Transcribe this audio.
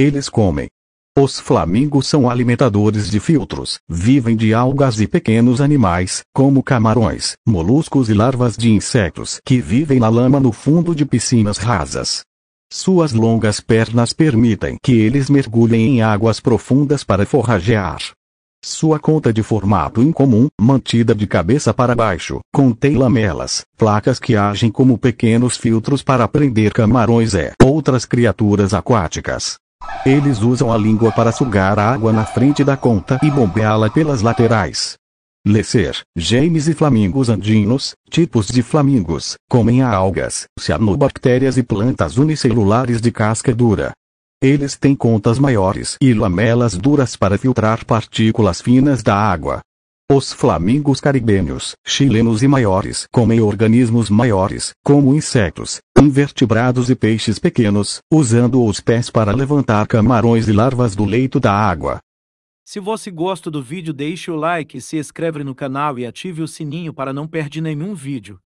Eles comem. Os flamingos são alimentadores de filtros, vivem de algas e pequenos animais, como camarões, moluscos e larvas de insetos que vivem na lama no fundo de piscinas rasas. Suas longas pernas permitem que eles mergulhem em águas profundas para forragear. Sua conta de formato incomum, mantida de cabeça para baixo, contém lamelas, placas que agem como pequenos filtros para prender camarões e outras criaturas aquáticas. Eles usam a língua para sugar a água na frente da conta e bombeá-la pelas laterais. Lecer, gêmeos e flamingos andinos, tipos de flamingos, comem algas, cianobactérias e plantas unicelulares de casca dura. Eles têm contas maiores e lamelas duras para filtrar partículas finas da água. Os flamingos caribenhos, chilenos e maiores comem organismos maiores, como insetos, invertebrados e peixes pequenos, usando os pés para levantar camarões e larvas do leito da água. Se você gosta do vídeo deixe o like, se inscreve no canal e ative o sininho para não perder nenhum vídeo.